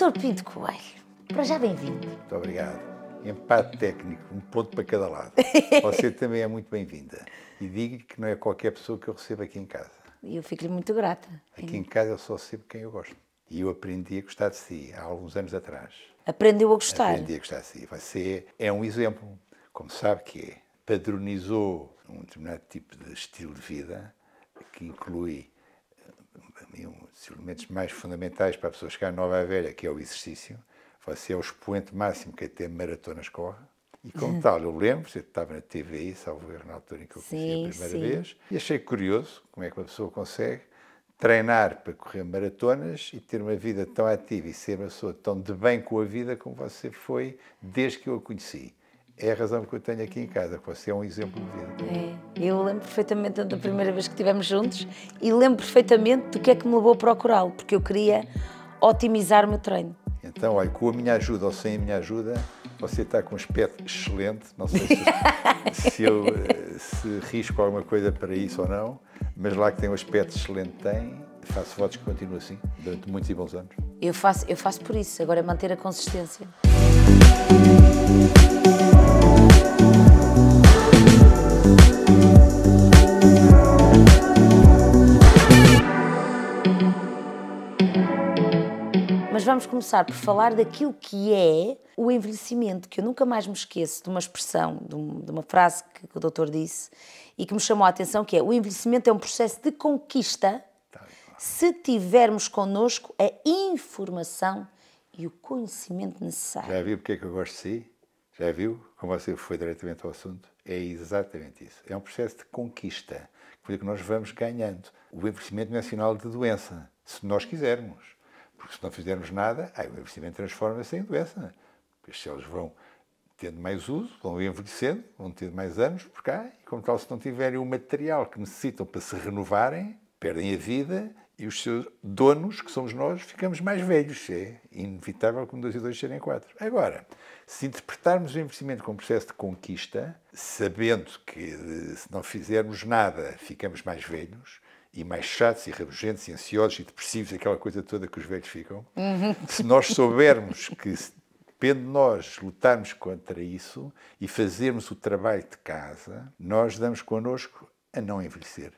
Doutor Pinto Coelho, para já bem-vindo. Muito obrigado. Empate técnico, um ponto para cada lado. Você também é muito bem-vinda. E digo que não é qualquer pessoa que eu recebo aqui em casa. E eu fico-lhe muito grata. Aqui em casa eu só recebo quem eu gosto. E eu aprendi a gostar de si há alguns anos atrás. Aprendeu a gostar? Aprendi a gostar de si. Você é um exemplo, como sabe que é. Padronizou um determinado tipo de estilo de vida que inclui e um dos elementos mais fundamentais para a pessoa chegar nova à velha, que é o exercício. Você é o expoente máximo que até maratonas corre. E como uhum. tal, eu lembro, você estava na TVI, salvo erro, na altura em que eu conheci a primeira sim. vez, e achei curioso como é que uma pessoa consegue treinar para correr maratonas e ter uma vida tão ativa e ser uma pessoa tão de bem com a vida como você foi desde que eu a conheci é a razão que eu tenho aqui em casa, que você é um exemplo de vida. É. Eu lembro perfeitamente da primeira vez que estivemos juntos e lembro perfeitamente do que é que me levou a procurá-lo, porque eu queria otimizar o meu treino. Então, olha, com a minha ajuda ou sem a minha ajuda, você está com um aspecto excelente. Não sei se, se eu se risco alguma coisa para isso ou não, mas lá que tem um aspecto excelente, tem. Faço votos que continue assim durante muitos e bons anos. Eu faço, eu faço por isso, agora é manter a consistência. vamos começar por falar daquilo que é o envelhecimento, que eu nunca mais me esqueço de uma expressão, de uma frase que o doutor disse e que me chamou a atenção, que é o envelhecimento é um processo de conquista tá, se tivermos connosco a informação e o conhecimento necessário. Já viu porque é que eu gosto de si? Já viu como você foi diretamente ao assunto? É exatamente isso. É um processo de conquista, que nós vamos ganhando. O envelhecimento não é sinal de doença, se nós quisermos. Porque se não fizermos nada, aí o envelhecimento transforma-se em doença. É? Porque as células vão tendo mais uso, vão envelhecendo, vão tendo mais anos por cá, e como tal, se não tiverem o material que necessitam para se renovarem, perdem a vida e os seus donos, que somos nós, ficamos mais velhos. É inevitável que um 2 e 2 serem 4. Agora, se interpretarmos o envelhecimento como um processo de conquista, sabendo que eh, se não fizermos nada ficamos mais velhos, e mais chatos e rabugentes e ansiosos e depressivos, aquela coisa toda que os velhos ficam, uhum. se nós soubermos que depende de nós lutarmos contra isso e fazermos o trabalho de casa, nós damos connosco a não envelhecer,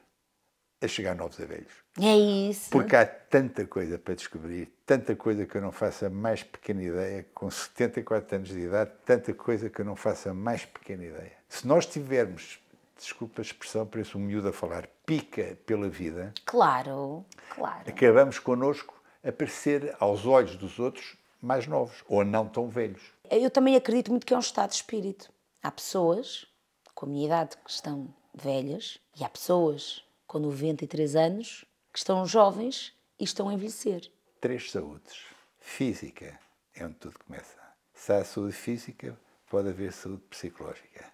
a chegar novos a velhos. É isso. Porque há tanta coisa para descobrir, tanta coisa que eu não faço a mais pequena ideia, com 74 anos de idade, tanta coisa que eu não faço a mais pequena ideia. Se nós tivermos desculpa a expressão, parece um miúdo a falar, pica pela vida. Claro, claro. Acabamos connosco a parecer aos olhos dos outros mais novos ou não tão velhos. Eu também acredito muito que é um estado de espírito. Há pessoas com a minha idade que estão velhas e há pessoas com 93 anos que estão jovens e estão a envelhecer. Três saúdes. Física é onde tudo começa. Se há saúde física, pode haver saúde psicológica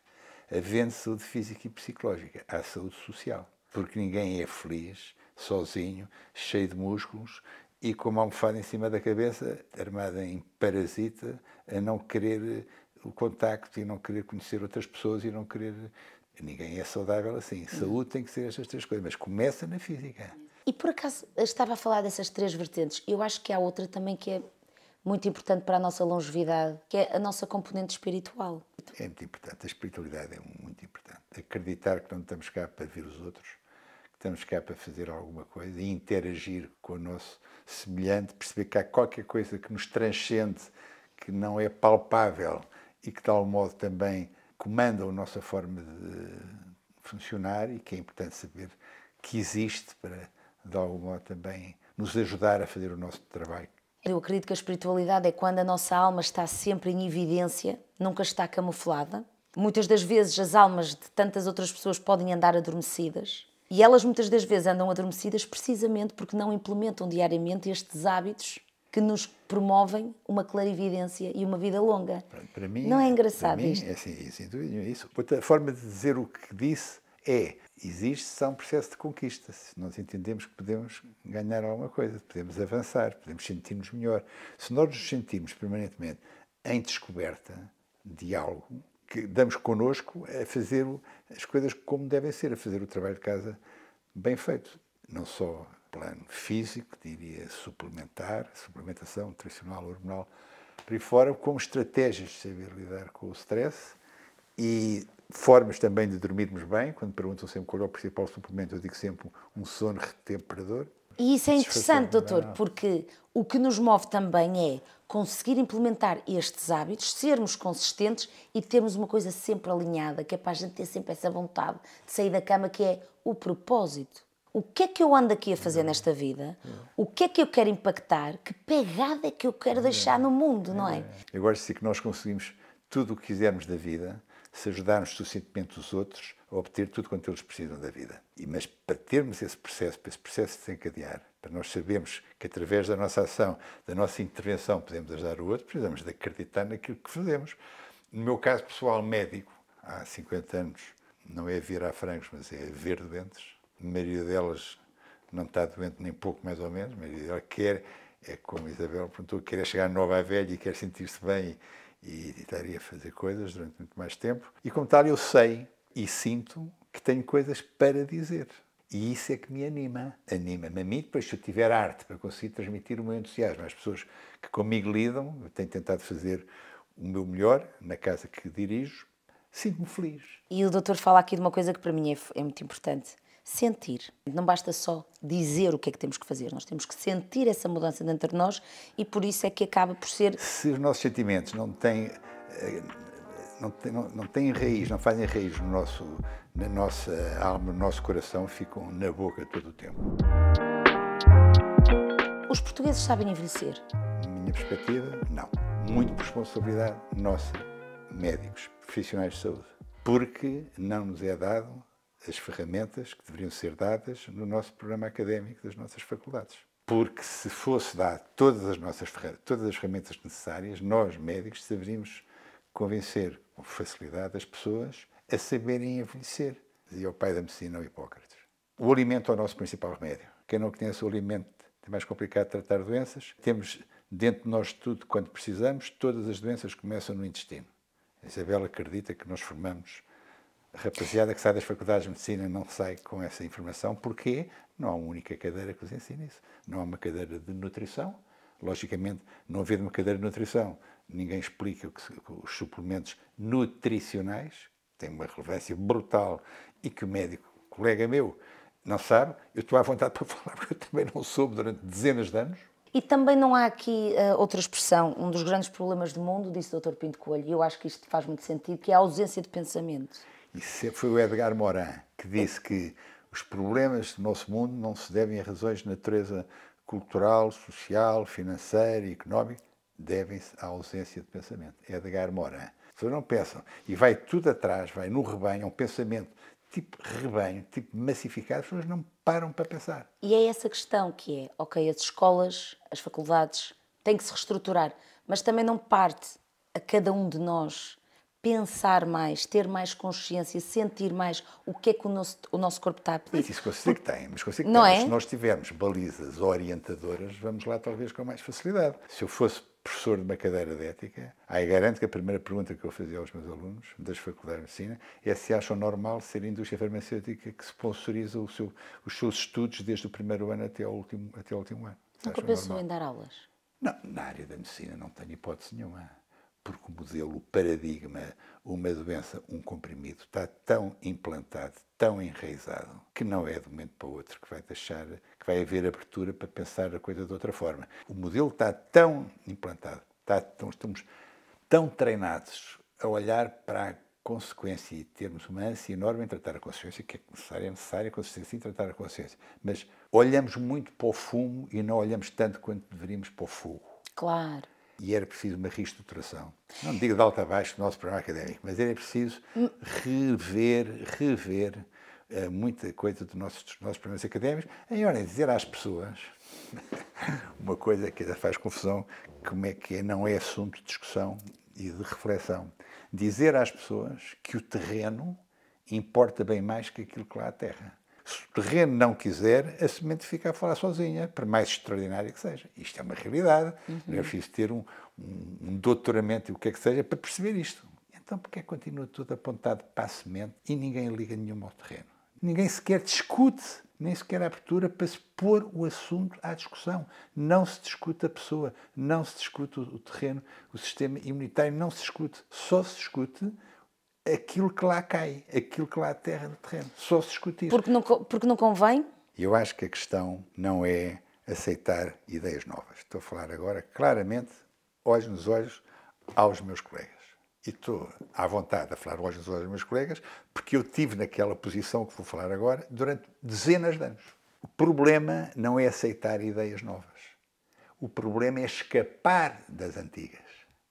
havendo saúde física e psicológica, há saúde social. Porque ninguém é feliz, sozinho, cheio de músculos e com uma almofada em cima da cabeça, armada em parasita, a não querer o contacto e não querer conhecer outras pessoas e não querer. Ninguém é saudável assim. Saúde tem que ser estas três coisas, mas começa na física. E por acaso estava a falar dessas três vertentes. Eu acho que há outra também que é muito importante para a nossa longevidade, que é a nossa componente espiritual. É muito importante, a espiritualidade é muito importante. Acreditar que não estamos cá para ver os outros, que estamos cá para fazer alguma coisa e interagir com o nosso semelhante, perceber que há qualquer coisa que nos transcende, que não é palpável e que, de tal modo, também comanda a nossa forma de funcionar e que é importante saber que existe para, de algum modo, também nos ajudar a fazer o nosso trabalho eu acredito que a espiritualidade é quando a nossa alma está sempre em evidência, nunca está camuflada. Muitas das vezes as almas de tantas outras pessoas podem andar adormecidas e elas muitas das vezes andam adormecidas precisamente porque não implementam diariamente estes hábitos que nos promovem uma clarividência e uma vida longa. Para, para mim, não é engraçado para mim, isto? É, sim, é sem assim, dúvida, isso. A forma de dizer o que disse é existe-se um processo de conquista. Se nós entendemos que podemos ganhar alguma coisa, podemos avançar, podemos sentir-nos melhor. Se nós nos sentimos permanentemente em descoberta de algo, que damos connosco a fazer as coisas como devem ser, a fazer o trabalho de casa bem feito. Não só plano físico, diria suplementar, suplementação nutricional, hormonal, por aí fora, como estratégias de saber lidar com o stress e formas também de dormirmos bem. Quando perguntam sempre qual é o principal suplemento, eu digo sempre um sono retemperador. E isso é interessante, é? doutor, porque o que nos move também é conseguir implementar estes hábitos, sermos consistentes e termos uma coisa sempre alinhada, que é para a gente ter sempre essa vontade de sair da cama, que é o propósito. O que é que eu ando aqui a fazer nesta vida? É. O que é que eu quero impactar? Que pegada é que eu quero é. deixar no mundo, não é? Eu gosto de dizer que nós conseguimos tudo o que quisermos da vida se ajudarmos suficientemente os outros a obter tudo quanto eles precisam da vida. E, mas para termos esse processo, para esse processo desencadear, para nós sabermos que através da nossa ação, da nossa intervenção, podemos ajudar o outro, precisamos de acreditar naquilo que fazemos. No meu caso pessoal, médico, há 50 anos, não é virar frangos, mas é ver doentes. A maioria delas não está doente nem pouco, mais ou menos. A maioria delas quer, é como a Isabel perguntou, quer é chegar nova à velha e quer sentir-se bem e estaria a fazer coisas durante muito mais tempo. E como tal, eu sei e sinto que tenho coisas para dizer. E isso é que me anima. Anima-me a mim, depois, se eu tiver arte para conseguir transmitir o meu entusiasmo às pessoas que comigo lidam, eu tenho tentado fazer o meu melhor na casa que dirijo, sinto-me feliz. E o doutor fala aqui de uma coisa que para mim é, é muito importante sentir. Não basta só dizer o que é que temos que fazer, nós temos que sentir essa mudança dentro de nós e por isso é que acaba por ser. Se os nossos sentimentos não têm. Eh, não, não, não têm raiz, não fazem raiz no nosso, na nossa alma, no nosso coração, ficam na boca todo o tempo. Os portugueses sabem envelhecer? Na minha perspectiva, não. Muito por responsabilidade nossa, médicos, profissionais de saúde. Porque não nos é dado as ferramentas que deveriam ser dadas no nosso programa académico das nossas faculdades. Porque se fosse dado todas as nossas todas as ferramentas necessárias, nós médicos deveríamos convencer com facilidade as pessoas a saberem envelhecer, dizia o pai da medicina, o Hipócrates. O alimento é o nosso principal remédio. Quem não conhece o alimento é mais complicado tratar doenças. Temos dentro de nós tudo quanto precisamos, todas as doenças começam no intestino. A Isabel acredita que nós formamos rapaziada que sai das faculdades de medicina não sai com essa informação, porque não há uma única cadeira que os ensine isso. Não há uma cadeira de nutrição. Logicamente, não havendo uma cadeira de nutrição, ninguém explica que os suplementos nutricionais têm uma relevância brutal e que o médico, colega meu, não sabe. Eu estou à vontade para falar, porque eu também não soube durante dezenas de anos. E também não há aqui uh, outra expressão, um dos grandes problemas do mundo, disse o Dr. Pinto Coelho, e eu acho que isto faz muito sentido, que é a ausência de pensamento. E foi o Edgar Morin que disse que os problemas do nosso mundo não se devem a razões de natureza cultural, social, financeira e económica, devem-se à ausência de pensamento. Edgar Morin. As pessoas não pensam. E vai tudo atrás, vai no rebanho, é um pensamento tipo rebanho, tipo massificado, as pessoas não param para pensar. E é essa questão que é, ok, as escolas, as faculdades têm que se reestruturar, mas também não parte a cada um de nós pensar mais, ter mais consciência, sentir mais o que é que o nosso, o nosso corpo está a pedir. Mas isso consigo que tem, mas consigo que não tem. É? Se nós tivermos balizas orientadoras, vamos lá talvez com mais facilidade. Se eu fosse professor de uma cadeira de ética, aí garanto que a primeira pergunta que eu fazia aos meus alunos das faculdades de medicina é se acham normal ser a indústria farmacêutica que sponsoriza seu, os seus estudos desde o primeiro ano até ao último, até ao último ano. Nunca pensou normal? em dar aulas? Não, na área da medicina não tenho hipótese nenhuma porque o modelo, o paradigma, uma doença, um comprimido, está tão implantado, tão enraizado, que não é de um momento para o outro que vai deixar, que vai haver abertura para pensar a coisa de outra forma. O modelo está tão implantado, está tão, estamos tão treinados a olhar para a consequência e termos uma ânsia enorme em tratar a consciência, que é necessária, é necessária a consciência em tratar a consciência. Mas olhamos muito para o fumo e não olhamos tanto quanto deveríamos para o fogo. Claro e era preciso uma reestruturação. Não digo de alto a baixo do nosso programa académico, mas era preciso rever, rever uh, muita coisa dos nossos programas académicos, em ordem de dizer às pessoas uma coisa que ainda faz confusão, como é que é, não é assunto de discussão e de reflexão. Dizer às pessoas que o terreno importa bem mais que aquilo que lá é a terra. Se o terreno não quiser, a semente fica a falar sozinha, por mais extraordinária que seja. Isto é uma realidade. Uhum. Não é preciso ter um, um, um doutoramento e o que é que seja para perceber isto. Então, porque é que continua tudo apontado para a semente e ninguém liga nenhuma ao terreno? Ninguém sequer discute, nem sequer a abertura para se pôr o assunto à discussão. Não se discute a pessoa, não se discute o terreno, o sistema imunitário não se discute. Só se discute aquilo que lá cai, aquilo que lá aterra no terreno. Só se discutir. Porque não, porque não convém? Eu acho que a questão não é aceitar ideias novas. Estou a falar agora claramente, olhos nos olhos, aos meus colegas. E estou à vontade a falar olhos nos olhos aos meus colegas, porque eu tive naquela posição que vou falar agora durante dezenas de anos. O problema não é aceitar ideias novas. O problema é escapar das antigas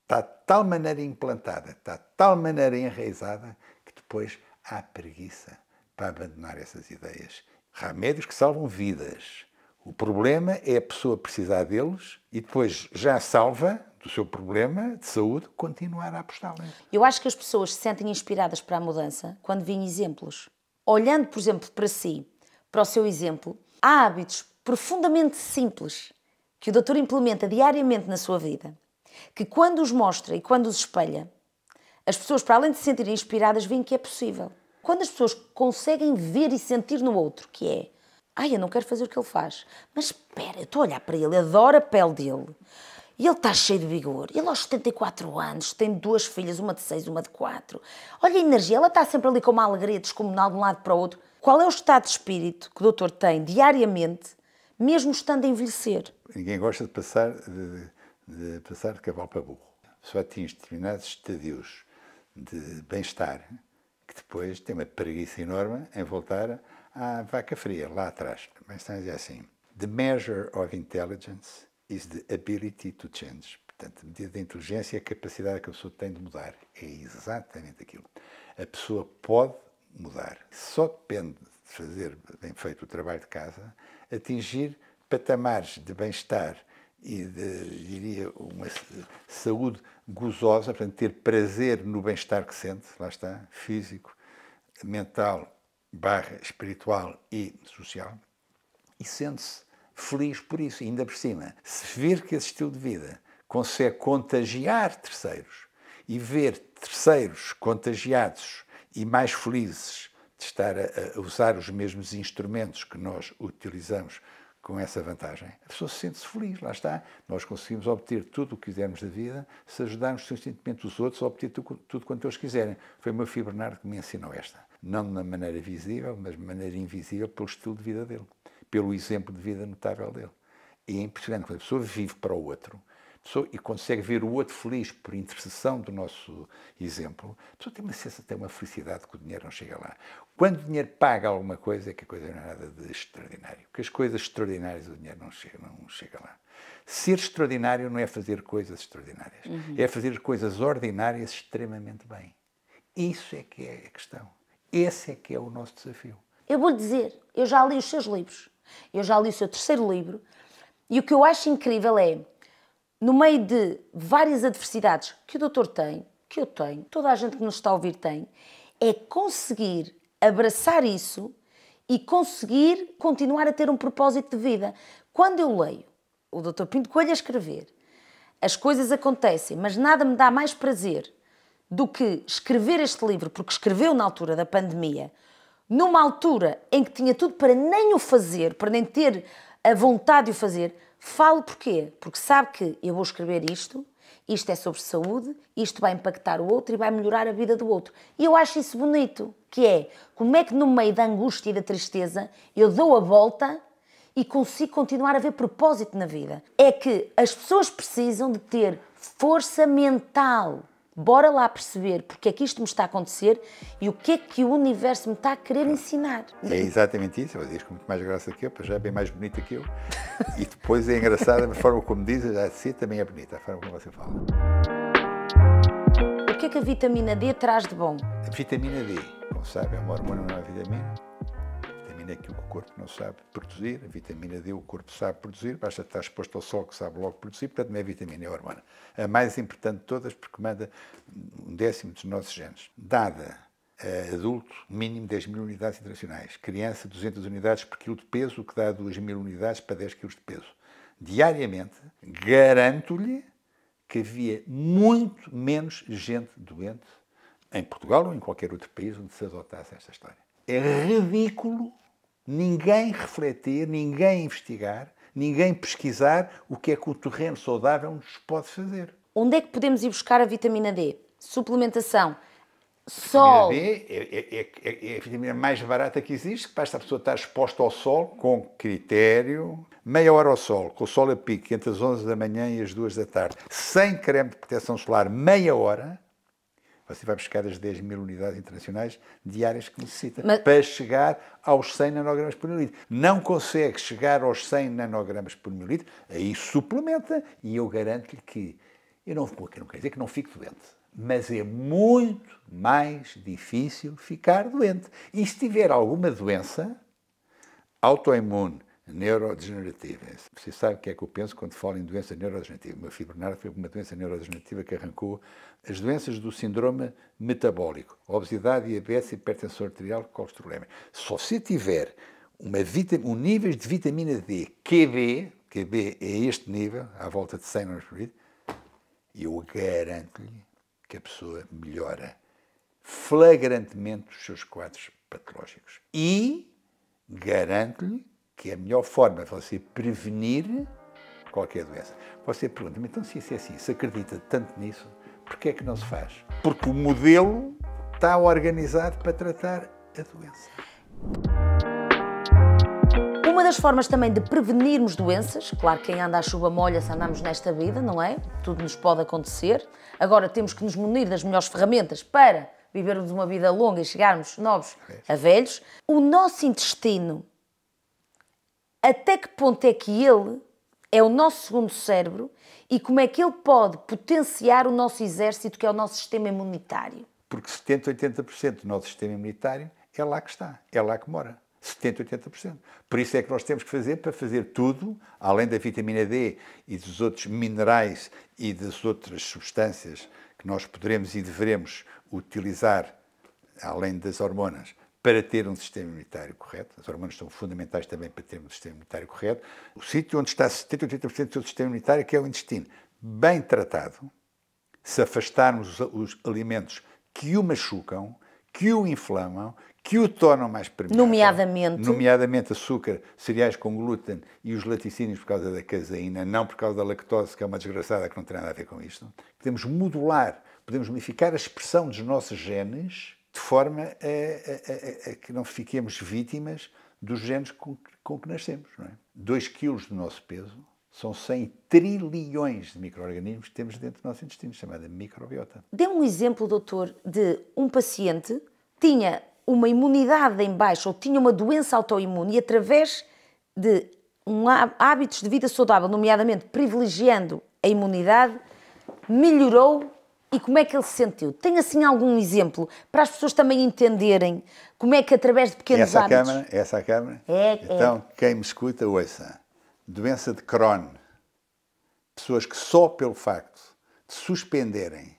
está de tal maneira implantada, está de tal maneira enraizada, que depois há preguiça para abandonar essas ideias. Remédios que salvam vidas. O problema é a pessoa precisar deles e depois já salva do seu problema de saúde continuar a apostar neles. Eu acho que as pessoas se sentem inspiradas para a mudança quando vêm exemplos. Olhando, por exemplo, para si, para o seu exemplo, há hábitos profundamente simples que o doutor implementa diariamente na sua vida que quando os mostra e quando os espelha, as pessoas, para além de se sentirem inspiradas, veem que é possível. Quando as pessoas conseguem ver e sentir no outro que é, ai, eu não quero fazer o que ele faz, mas espera, eu estou a olhar para ele, adoro a pele dele. E ele está cheio de vigor. Ele aos 74 anos tem duas filhas, uma de 6, uma de 4. Olha a energia, ela está sempre ali com uma alegria descomunal de um lado para o outro. Qual é o estado de espírito que o doutor tem diariamente, mesmo estando a envelhecer? Ninguém gosta de passar de passar de cavalo para burro. Só atinge determinados estadios de bem-estar que depois tem uma preguiça enorme em voltar à vaca fria, lá atrás. Mas está a é assim. The measure of intelligence is the ability to change. Portanto, a medida da inteligência é a capacidade que a pessoa tem de mudar. É exatamente aquilo. A pessoa pode mudar. Só depende de fazer bem feito o trabalho de casa, atingir patamares de bem-estar e de, diria, uma saúde gozosa, portanto, ter prazer no bem-estar que sente, lá está, físico, mental, barra espiritual e social, e sente-se feliz por isso, ainda por cima. Se vir que esse estilo de vida consegue contagiar terceiros e ver terceiros contagiados e mais felizes de estar a, a usar os mesmos instrumentos que nós utilizamos com essa vantagem. A pessoa sente-se feliz, lá está. Nós conseguimos obter tudo o que quisermos da vida se ajudarmos suficientemente os outros a obter tudo, tudo quanto eles quiserem. Foi o meu filho Bernardo que me ensinou esta. Não na maneira visível, mas de maneira invisível pelo estilo de vida dele, pelo exemplo de vida notável dele. E é impressionante, quando a pessoa vive para o outro, pessoa, e consegue ver o outro feliz por intercessão do nosso exemplo, a pessoa tem uma sensação, tem uma felicidade que o dinheiro não chega lá. Quando o dinheiro paga alguma coisa, é que a coisa não é nada de extraordinário. Porque as coisas extraordinárias o dinheiro não chega, não chega lá. Ser extraordinário não é fazer coisas extraordinárias, uhum. é fazer coisas ordinárias extremamente bem. Isso é que é a questão. Esse é que é o nosso desafio. Eu vou lhe dizer, eu já li os seus livros, eu já li o seu terceiro livro, e o que eu acho incrível é no meio de várias adversidades que o doutor tem, que eu tenho, toda a gente que nos está a ouvir tem, é conseguir abraçar isso e conseguir continuar a ter um propósito de vida. Quando eu leio o doutor Pinto Coelho a escrever, as coisas acontecem, mas nada me dá mais prazer do que escrever este livro, porque escreveu na altura da pandemia, numa altura em que tinha tudo para nem o fazer, para nem ter a vontade de o fazer, Falo porquê? Porque sabe que eu vou escrever isto, isto é sobre saúde, isto vai impactar o outro e vai melhorar a vida do outro. E eu acho isso bonito, que é como é que no meio da angústia e da tristeza eu dou a volta e consigo continuar a ver propósito na vida. É que as pessoas precisam de ter força mental Bora lá perceber porque é que isto me está a acontecer e o que é que o universo me está a querer ensinar. É exatamente isso. Ela diz com é muito mais graça que eu, pois já é bem mais bonita que eu. E depois é engraçada a forma como dizes, já de si também é bonita, a forma como você fala. O que é que a vitamina D traz de bom? A vitamina D, como sabe, é uma hormona, não é uma vitamina vitamina que o corpo não sabe produzir, a vitamina D o corpo sabe produzir, basta estar exposto ao sol que sabe logo produzir, portanto não é vitamina, é a hormona. A mais importante de todas porque manda um décimo dos nossos genes. Dada a adulto, mínimo 10 mil unidades internacionais. Criança, 200 unidades por quilo de peso, o que dá 2 mil unidades para 10 quilos de peso. Diariamente, garanto-lhe que havia muito menos gente doente em Portugal ou em qualquer outro país onde se adotasse esta história. É ridículo ninguém refletir, ninguém investigar, ninguém pesquisar o que é que o terreno saudável nos pode fazer. Onde é que podemos ir buscar a vitamina D? Suplementação. Sol. A vitamina D é é, é, é, é, a vitamina mais barata que existe, que basta a pessoa estar exposta ao sol com critério, meia hora ao sol, com o sol a pique entre as 11 da manhã e as 2 da tarde, sem creme de proteção solar, meia hora, você vai buscar as 10 mil unidades internacionais diárias que necessita Mas... para chegar aos 100 nanogramas por mililitro. Não consegue chegar aos 100 nanogramas por mililitro, aí suplementa e eu garanto-lhe que, eu não, eu não quero dizer é que não fique doente, mas é muito mais difícil ficar doente. E se tiver alguma doença autoimune neurodegenerativas. Você sabe o que é que eu penso quando falo em doença neurodegenerativa. O meu filho Bernardo foi uma doença neurodegenerativa que arrancou as doenças do síndrome metabólico, obesidade, diabetes, hipertensão arterial, colesterol. Só se tiver uma um nível de vitamina D, QB, QB é este nível, à volta de 100 gramas por eu garanto-lhe que a pessoa melhora flagrantemente os seus quadros patológicos. E garanto-lhe que é a melhor forma de você prevenir qualquer doença. Você pergunta-me, então se isso é assim, se acredita tanto nisso, porquê é que não se faz? Porque o modelo está organizado para tratar a doença. Uma das formas também de prevenirmos doenças, claro, quem anda à chuva molha se andamos nesta vida, não é? Tudo nos pode acontecer. Agora temos que nos munir das melhores ferramentas para vivermos uma vida longa e chegarmos novos é a velhos. O nosso intestino até que ponto é que ele é o nosso segundo cérebro e como é que ele pode potenciar o nosso exército, que é o nosso sistema imunitário? Porque 70, 80% do nosso sistema imunitário é lá que está, é lá que mora. 70, 80%. Por isso é que nós temos que fazer para fazer tudo, além da vitamina D e dos outros minerais e das outras substâncias que nós poderemos e devemos utilizar, além das hormonas, para ter um sistema imunitário correto. Os hormônios são fundamentais também para ter um sistema imunitário correto. O sítio onde está 70% 80% do seu sistema imunitário, é que é o intestino, bem tratado, se afastarmos os alimentos que o machucam, que o inflamam, que o tornam mais permeável. Nomeadamente? Nomeadamente açúcar, cereais com glúten e os laticínios por causa da caseína, não por causa da lactose, que é uma desgraçada que não tem nada a ver com isto. Podemos modular, podemos modificar a expressão dos nossos genes de forma a, a, a, a que não fiquemos vítimas dos genes com, com que nascemos. Não é? quilos do nosso peso são 100 trilhões de micro-organismos que temos dentro do nosso intestino, chamada microbiota. Dê um exemplo, doutor, de um paciente que tinha uma imunidade em baixo ou tinha uma doença autoimune e através de um hábitos de vida saudável, nomeadamente privilegiando a imunidade, melhorou e como é que ele se sentiu? Tem assim algum exemplo para as pessoas também entenderem como é que através de pequenos essa hábitos... Câmara, essa câmara? É, é. então, é. quem me escuta, ouça. Doença de Crohn. Pessoas que só pelo facto de suspenderem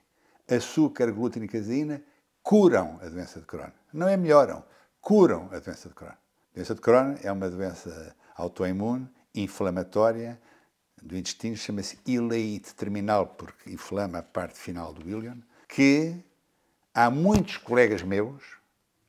açúcar, glúten e caseína curam a doença de Crohn. Não é melhoram, curam a doença de Crohn. A doença de Crohn é uma doença autoimune, inflamatória, do intestino chama-se ileite terminal, porque inflama a parte final do íleon, que há muitos colegas meus,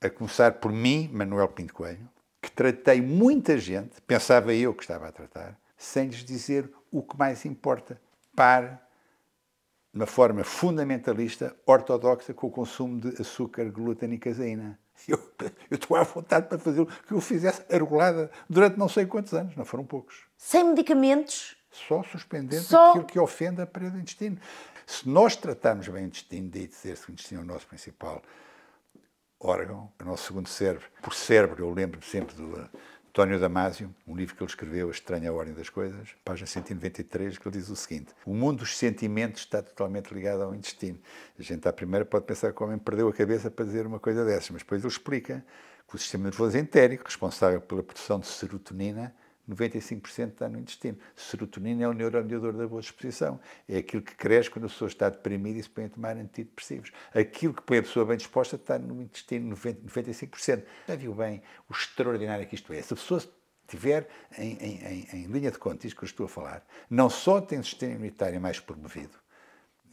a começar por mim, Manuel Pinto Coelho, que tratei muita gente, pensava eu que estava a tratar, sem lhes dizer o que mais importa. Pare de uma forma fundamentalista, ortodoxa, com o consumo de açúcar, glúten e caseína. Eu, eu estou à vontade para fazer o que eu fizesse argolada durante não sei quantos anos, não foram poucos. Sem medicamentos, só suspendendo só... aquilo que ofenda a intestino. Se nós tratamos bem o intestino, de dizer que o intestino é o nosso principal órgão, o nosso segundo cérebro, por cérebro, eu lembro sempre eh, do António Damasio, um livro que ele escreveu, A Estranha Ordem das Coisas, página 193, que ele diz o seguinte: O mundo dos sentimentos está totalmente ligado ao intestino. A gente, à primeira, pode pensar que o homem perdeu a cabeça para dizer uma coisa dessas, mas depois ele explica que o sistema nervoso é entérico, responsável pela produção de serotonina, 95% está no intestino. Serotonina é o neuromediador da boa disposição. É aquilo que cresce quando a pessoa está deprimida e se põe a tomar antidepressivos. Aquilo que põe a pessoa bem disposta está no intestino, 90, 95%. Já viu bem o extraordinário que isto é. Se a pessoa tiver em, em, em linha de conta isto que eu estou a falar, não só tem o sistema imunitário mais promovido,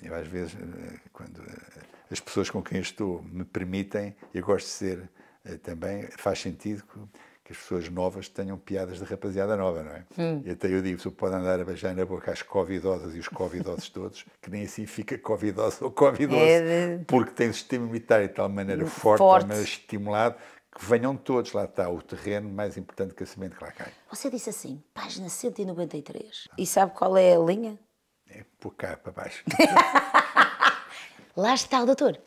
eu às vezes, eh, quando eh, as pessoas com quem estou me permitem, eu gosto de ser eh, também, faz sentido que que as pessoas novas tenham piadas de rapaziada nova, não é? Hum. E até eu digo, se pode andar a beijar na boca as covidosas e os covidosos todos, que nem assim fica covidosa ou covidoso, é de... porque tem o sistema imunitário de tal maneira forte, hum, forte. tal maneira estimulado, que venham todos, lá está o terreno mais importante que a semente que lá cai. Você disse assim, página 193, e sabe qual é a linha? É por cá, para baixo. lá está o doutor.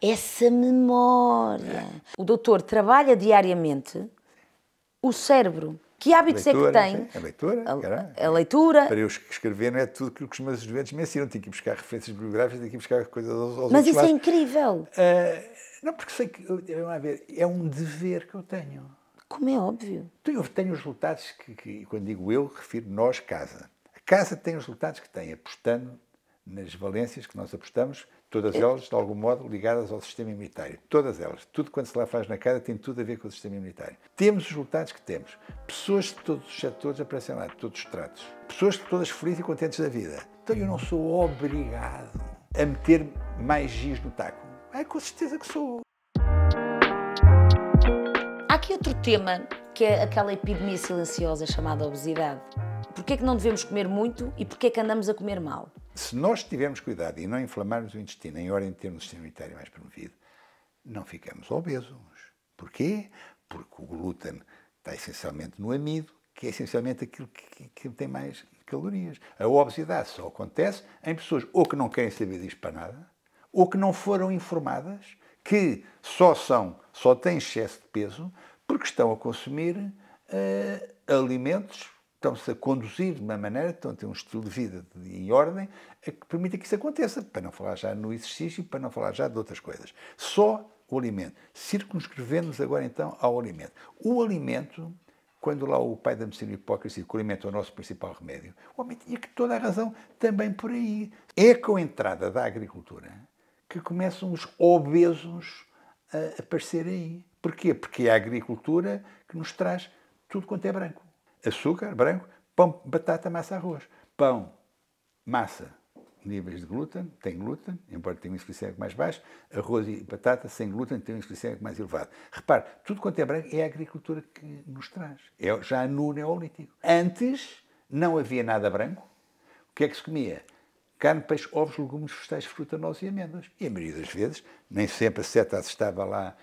Essa memória. O doutor trabalha diariamente o cérebro. Que hábitos leitura, é que tem? Sim, a leitura, a, a leitura. Para eu escrever não é tudo aquilo que os meus estudantes me ensinam. Tenho que ir buscar referências bibliográficas, tenho que ir buscar coisas aos, aos Mas isso é lados. é incrível. Uh, não, porque sei que, vamos ver, é um dever que eu tenho. Como é óbvio. Eu tenho os resultados que, que quando digo eu, refiro nós, casa. A casa tem os resultados que tem, apostando nas valências que nós apostamos, Todas elas, de algum modo, ligadas ao sistema imunitário. Todas elas. Tudo quanto se lá faz na cara tem tudo a ver com o sistema imunitário. Temos os resultados que temos. Pessoas de todos os setores aparecem lá, de todos os tratos. Pessoas de todas felizes e contentes da vida. Então eu não sou obrigado a meter mais giz no taco. É com certeza que sou. Há aqui outro tema, que é aquela epidemia silenciosa chamada obesidade. Porquê é que não devemos comer muito e porquê é que andamos a comer mal? se nós tivermos cuidado e não inflamarmos o intestino em hora de termos um sistema imunitário mais promovido, não ficamos obesos. Porquê? Porque o glúten está essencialmente no amido, que é essencialmente aquilo que, que, tem mais calorias. A obesidade só acontece em pessoas ou que não querem saber disto para nada, ou que não foram informadas que só são, só têm excesso de peso porque estão a consumir uh, alimentos estão-se a conduzir de uma maneira, estão a ter um estilo de vida em ordem, que permita que isso aconteça, para não falar já no exercício, para não falar já de outras coisas. Só o alimento. Circunscrevemos agora então ao alimento. O alimento, quando lá o pai da medicina hipócrita que o alimento é o nosso principal remédio, o homem tinha que toda a razão também por aí. É com a entrada da agricultura que começam os obesos a aparecer aí. Porquê? Porque é a agricultura que nos traz tudo quanto é branco açúcar branco, pão, batata, massa, arroz. Pão, massa, níveis de glúten, tem glúten, embora tenha um índice mais baixo, arroz e batata sem glúten tem um índice mais elevado. Repare, tudo quanto é branco é a agricultura que nos traz, é já no Neolítico. Antes não havia nada branco, o que é que se comia? Carne, peixe, ovos, legumes, vegetais, fruta, nozes e amêndoas. E a maioria das vezes, nem sempre a seta estava lá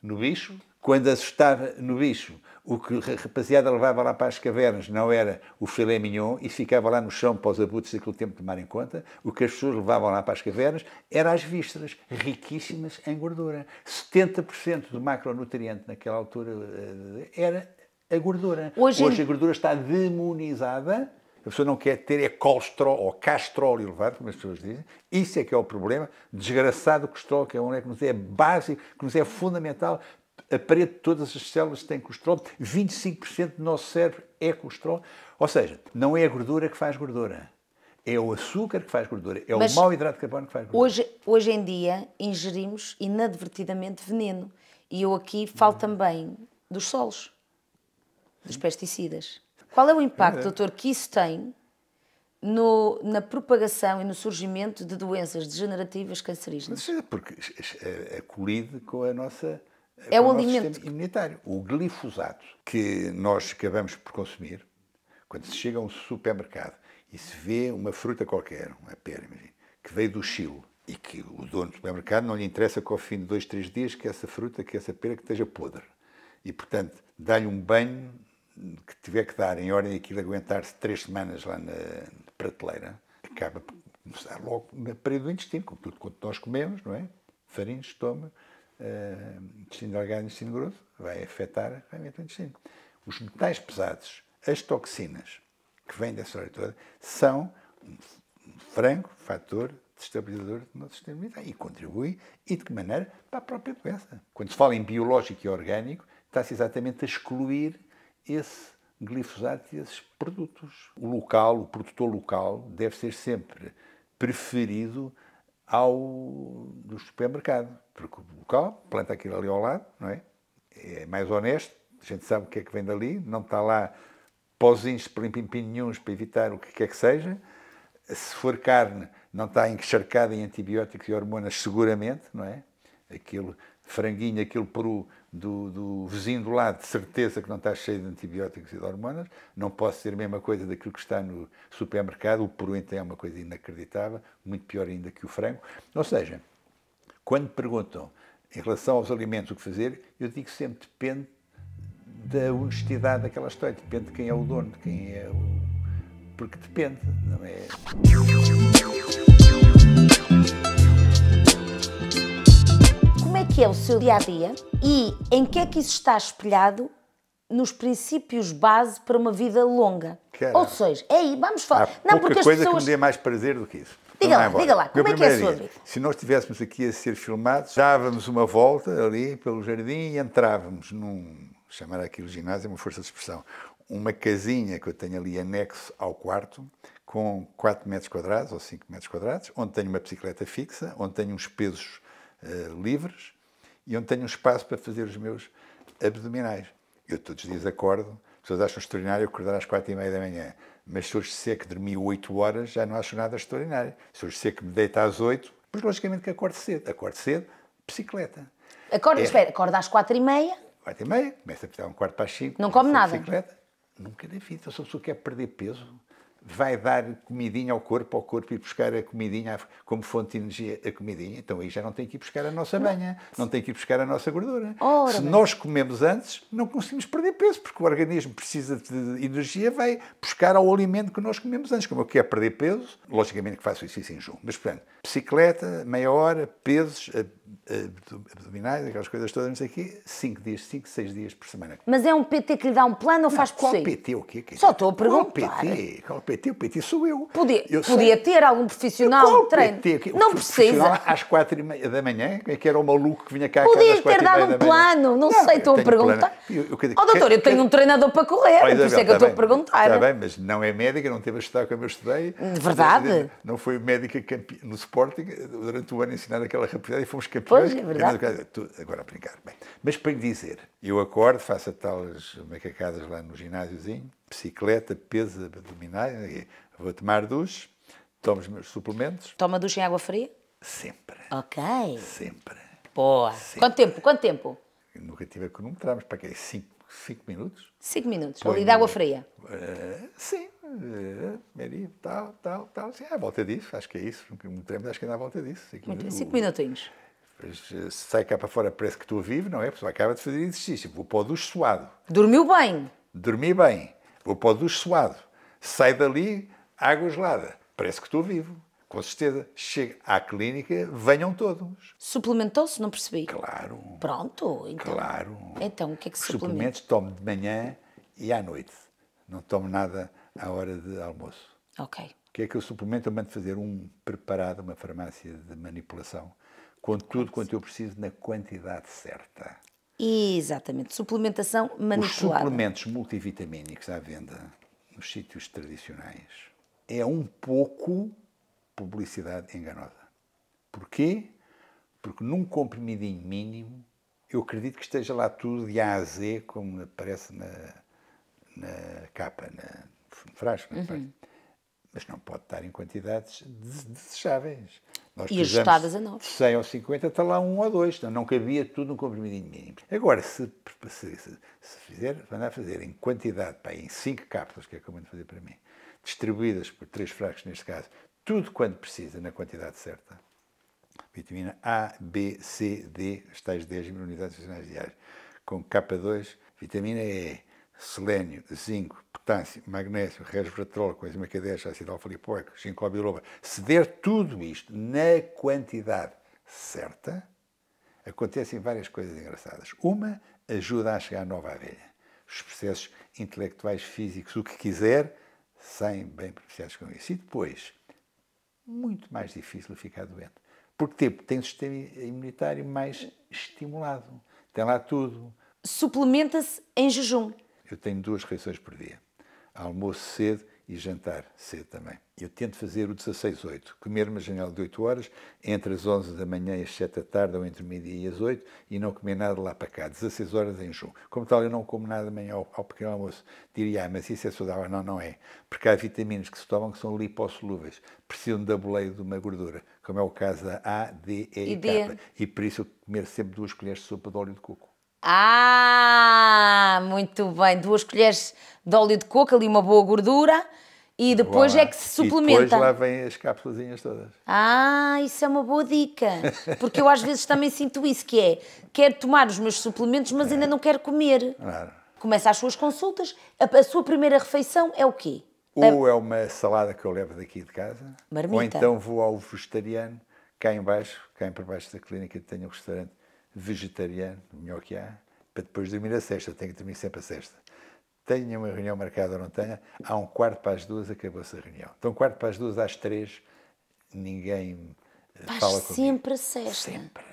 no bicho, quando assustava no bicho, o que a rapaziada levava lá para as cavernas não era o filé mignon e ficava lá no chão para os abutres daquele tempo em conta. O que as pessoas levavam lá para as cavernas era as vísceras, riquíssimas em gordura. 70% do macronutriente naquela altura eh, era a gordura. Hoje, Hoje a gordura está demonizada. A pessoa não quer ter é colesterol ou castrol elevado, como as pessoas dizem. Isso é que é o problema. Desgraçado colesterol, que é um é que nos é básico, que nos é fundamental a parede de todas as células tem colesterol, 25% do nosso cérebro é colesterol. Ou seja, não é a gordura que faz gordura. É o açúcar que faz gordura, é Mas o mau hidrato de carbono que faz gordura. Hoje, hoje em dia ingerimos inadvertidamente veneno. E eu aqui falo uhum. também dos solos, dos pesticidas. Qual é o impacto, é doutor, que isso tem no, na propagação e no surgimento de doenças degenerativas cancerígenas? É porque é, é, é, colide com a nossa é o, o alimento imunitário. O glifosato que nós acabamos por consumir, quando se chega a um supermercado e se vê uma fruta qualquer, uma pera, imagina, que veio do Chile e que o dono do supermercado não lhe interessa que ao fim de dois, três dias que essa fruta, que essa pera que esteja podre. E, portanto, dá-lhe um banho que tiver que dar em ordem aquilo aguentar-se três semanas lá na prateleira, acaba por começar logo na parede do intestino, como tudo quanto nós comemos, não é? Farinha, estômago, uh, intestino delgado e intestino grosso, vai afetar realmente o intestino. Os metais pesados, as toxinas que vêm dessa hora toda, são um franco fator destabilizador do nosso sistema imunitário e contribui, e de que maneira, para a própria doença. Quando se fala em biológico e orgânico, está-se exatamente a excluir esse glifosato e esses produtos. O local, o produtor local, deve ser sempre preferido ao do supermercado, porque o local planta aquilo ali ao lado, não é? É mais honesto, a gente sabe o que é que vem dali, não está lá pozinhos nenhums para evitar o que quer que seja. Se for carne, não está encharcada em antibióticos e hormonas, seguramente, não é? Aquilo franguinho, aquele peru do, do, vizinho do lado, de certeza que não está cheio de antibióticos e de hormonas, não pode ser a mesma coisa daquilo que está no supermercado, o peru então é uma coisa inacreditável, muito pior ainda que o frango. Ou seja, quando perguntam em relação aos alimentos o que fazer, eu digo sempre depende da honestidade daquela história, depende de quem é o dono, de quem é o. Porque depende, não é? que é o seu dia a dia e em que é que isso está espelhado nos princípios base para uma vida longa. Caramba. Ou seja, é aí, vamos falar. Há não, porque as coisa pessoas... que me dê mais prazer do que isso. Diga lá, diga lá, como é que é a sua vida? Se nós estivéssemos aqui a ser filmados, dávamos uma volta ali pelo jardim e entrávamos num, chamar aquilo ginásio é uma força de expressão, uma casinha que eu tenho ali anexo ao quarto, com 4 metros quadrados ou 5 metros quadrados, onde tenho uma bicicleta fixa, onde tenho uns pesos uh, livres, e onde tenho um espaço para fazer os meus abdominais. Eu todos os dias acordo, as pessoas acham extraordinário acordar às quatro e meia da manhã, mas se hoje sei que dormi oito horas, já não acho nada extraordinário. Se hoje sei que me deita às oito, pois logicamente que acordo cedo. Acordo cedo, bicicleta. Acorda, é. espera, acorda às quatro e meia? Quatro e meia, começa a pisar um quarto para as cinco. Não come nada? Bicicleta. Nunca na vida. Eu sou pessoa que quer perder peso vai dar comidinha ao corpo, ao corpo e buscar a comidinha como fonte de energia, a comidinha, então aí já não tem que ir buscar a nossa banha, não tem que ir buscar a nossa gordura. Ora, Se bem. nós comemos antes, não conseguimos perder peso, porque o organismo precisa de energia, vai buscar ao alimento que nós comemos antes. Como eu quero perder peso, logicamente que faço isso em junho. Mas, portanto, bicicleta, meia hora, pesos, eh, abdominais, aquelas coisas todas, não sei o quê, 5 dias, 5, 6 dias por semana. Mas é um PT que lhe dá um plano ou faz por qual si? PT? O quê? Só estou a perguntar. Qual PT? Qual PT? O PT sou eu. Podia, eu podia ter algum profissional de treino. PT? Não precisa. Às 4 da manhã, é que era o maluco que vinha cá Podia às ter dado um plano, não, não sei, estou a perguntar. Ó oh, doutor, eu tenho um treinador para correr, oh, Isabel, por isso é que eu estou tá a perguntar. Está bem, mas não é médica, não teve a estudar como eu estudei. de Verdade. Não foi médica no Sporting, durante o ano ensinar aquela rapidez e fomos campeões Pois, é verdade. tu, agora a brincar. Bem, mas para lhe dizer, eu acordo, faço a tais macacadas lá no ginásiozinho, bicicleta, peso abdominais, vou tomar duche, tomo os meus suplementos. Toma duche em água fria? Sempre. Ok. Sempre. Boa. Sempre. Quanto tempo? Quanto tempo? Eu nunca tive a cronometrar, mas para quê? Cinco, cinco minutos? Cinco minutos. Ali de água fria? Uh, sim. Eh, Maria, tal, tal, tal. Sim, à volta disso, acho que é isso. Um treino, acho que é à volta disso. Cinco, Muito, minutos. cinco minutinhos. Eh, sai cá para fora, parece que estou vivo, não é? Pessoal, acaba de fazer exercício, vou para o ducho suado. Dormiu bem? Dormi bem, vou para o ducho suado. Sai dali, água gelada, parece que estou vivo. Com certeza, chega à clínica, venham todos. Suplementou-se? Não percebi. Claro. Pronto, então. Claro. Então, o que é que se suplementa? Suplementos tomo de manhã e à noite. Não tomo nada à hora de almoço. Ok. O que é que eu suplemento? Eu mando fazer um preparado, uma farmácia de manipulação, com tudo quanto eu preciso na quantidade certa. Exatamente. Suplementação manipulada. Os suplementos multivitamínicos à venda nos sítios tradicionais é um pouco publicidade enganosa. Porquê? Porque num comprimidinho mínimo, eu acredito que esteja lá tudo de A a Z, como aparece na, na capa, na, no frasco. Uhum. Mas não pode estar em quantidades desejáveis. Nós e ajustadas a nós. 100 ou 50, está lá um ou dois. Não, não cabia tudo no comprimidinho mínimo. Agora, se, se, se, se fizer, mandar fazer em quantidade, pá, em 5 cápsulas, que é como de fazer para mim, distribuídas por 3 fracos neste caso, tudo quanto precisa, na quantidade certa. Vitamina A, B, C, D, as tais 10 mil unidades nacionais diárias. Com K2, vitamina E, selênio, zinco, potássio, magnésio, resveratrol, coenzima Q10, ácido alfa-lipoico, ginkgo biloba, se der tudo isto na quantidade certa, acontecem várias coisas engraçadas. Uma, ajuda a chegar à nova abelha. Os processos intelectuais, físicos, o que quiser, sem bem beneficiados com isso. E depois, muito mais difícil ficar doente. Porque tipo, tem o sistema imunitário mais estimulado. Tem lá tudo. Suplementa-se em jejum. Eu tenho duas refeições por dia almoço cedo e jantar cedo também. Eu tento fazer o 16-8, comer uma janela de 8 horas, entre as 11 da manhã e as 7 da tarde, ou entre o meio-dia e as 8, e não comer nada lá para cá, 16 horas em junho. Como tal, eu não como nada amanhã ao, ao pequeno almoço. Diria, ah, mas isso é saudável? Não, não é. Porque há vitaminas que se tomam que são lipossolúveis, precisam da boleia de uma gordura, como é o caso da A, D, E e, K. E por isso eu comer sempre duas colheres de sopa de óleo de coco. Ah, muito bem. Duas colheres de óleo de coco, ali uma boa gordura. E depois é que se suplementa. E depois lá vêm as cápsulas todas. Ah, isso é uma boa dica. Porque eu às vezes também sinto isso, que é, quero tomar os meus suplementos, mas é. ainda não quero comer. Claro. Começa as suas consultas. A, a, sua primeira refeição é o quê? Ou é uma salada que eu levo daqui de casa. Marmita. Ou então vou ao vegetariano, cá em baixo, cá em por baixo da clínica tenho um restaurante vegetariano, melhor que há, para depois dormir a sexta, tenho que dormir sempre a sexta. Tenha uma reunião marcada ou não tenha, há um quarto para as duas, acabou-se a reunião. Então, quarto para as duas, às três, ninguém eh, fala comigo. sempre a sexta. Sempre.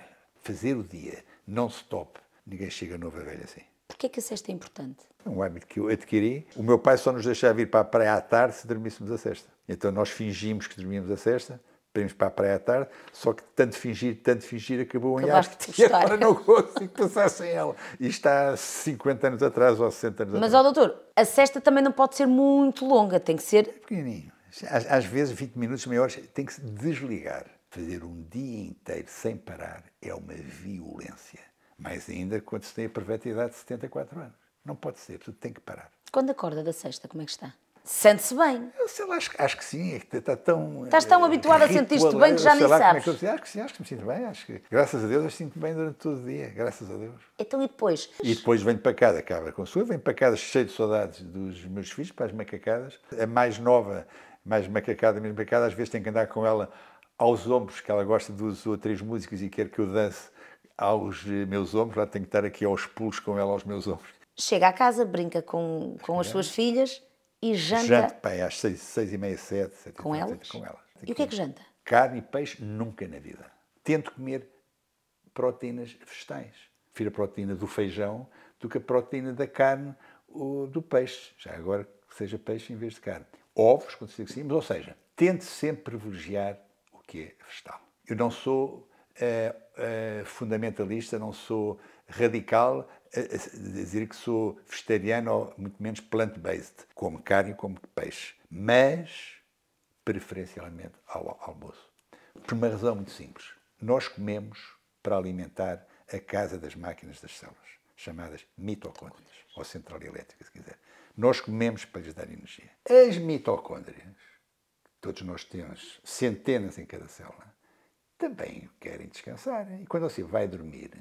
Fazer o dia, não stop. Ninguém chega novo a velho assim. Porquê é que a sexta é importante? É um hábito que eu adquiri. O meu pai só nos deixava ir para a praia à tarde se dormíssemos a sexta. Então nós fingimos que dormíamos a sexta para irmos para a praia à tarde, só que tanto fingir, tanto fingir, acabou em haste e agora não consigo passar sem ela. Isto há 50 anos atrás ou 60 anos Mas, atrás. Mas, ó doutor, a cesta também não pode ser muito longa, tem que ser... É pequenininho. Às, às vezes, 20 minutos, meia hora, tem que se desligar. Fazer um dia inteiro sem parar é uma violência. Mais ainda quando se tem a perfeita idade de 74 anos. Não pode ser, tudo tem que parar. Quando acorda da sexta, como é que está? Sente-se bem. Eu sei lá, acho, acho que sim. É que está tão, Estás tão é, habituado a sentir-te eh, bem que já nem lá, sabes. É que acho que sim, acho que me sinto bem. Acho que, graças a Deus, eu sinto bem durante todo o dia. Graças a Deus. Então e depois? E depois venho para cá, acaba com a sua, venho para cá cheio de saudades dos meus filhos, para as macacadas. A mais nova, mais macacada, mais macacada, às vezes tenho que andar com ela aos ombros, que ela gosta de duas ou três músicas e quer que eu dance aos eh, meus ombros. Lá tenho que estar aqui aos pulos com ela aos meus ombros. Chega à casa, brinca com, com as suas filhas e janta... Janta pai, é às seis, seis e meia, sete. sete com, sete, elas? com elas? E o que é que janta? Carne e peixe nunca na vida. Tento comer proteínas vegetais. Prefiro a proteína do feijão do que a proteína da carne ou do peixe. Já agora que seja peixe em vez de carne. Ovos, quando se diz assim, mas ou seja, tente sempre privilegiar o que é vegetal. Eu não sou uh, uh, fundamentalista, não sou radical dizer que sou vegetariano ou muito menos plant-based, como carne como peixe, mas preferencialmente ao almoço. Por uma razão muito simples. Nós comemos para alimentar a casa das máquinas das células, chamadas mitocôndrias, ou central elétrica, se quiser. Nós comemos para lhes dar energia. As mitocôndrias, todos nós temos centenas em cada célula, também querem descansar. E quando você vai dormir,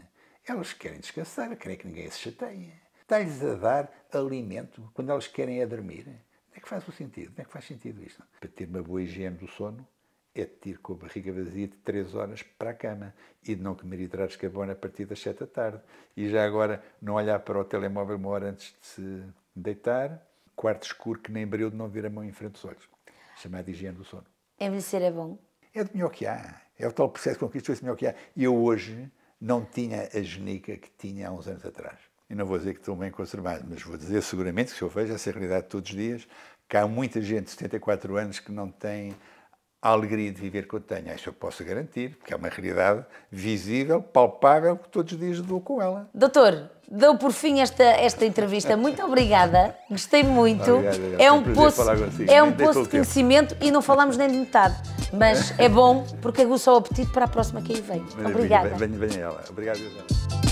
elas querem descansar, querem que ninguém se chateie. Está-lhes a dar alimento quando elas querem é dormir. Não é que faz o sentido? Não é que faz sentido isto? Para ter uma boa higiene do sono, é de com a barriga vazia de 3 horas para a cama e de não comer hidratos de carbono a partir das 7 da tarde. E já agora, não olhar para o telemóvel uma hora antes de se deitar, quarto escuro que nem brilho de não ver a mão em frente aos olhos. Chamada higiene do sono. Envelhecer é bom? É de melhor que há. É o tal processo com que isto foi melhor que há. E eu hoje não tinha a genica que tinha há uns anos atrás. E não vou dizer que estou bem conservado, mas vou dizer seguramente que se eu vejo essa realidade todos os dias, que há muita gente de 74 anos que não tem a alegria de viver que eu tenho. Isso eu posso garantir, porque é uma realidade visível, palpável, que todos os dias dou com ela. Doutor, dou por fim esta, esta entrevista. Muito obrigada, gostei muito. Obrigado, é, é, um poço, é um poço de conhecimento tempo. e não falamos nem de metade. Mas é bom porque aguça o apetite para a próxima que aí vem. Obrigada. Venha, ela. Obrigado, José.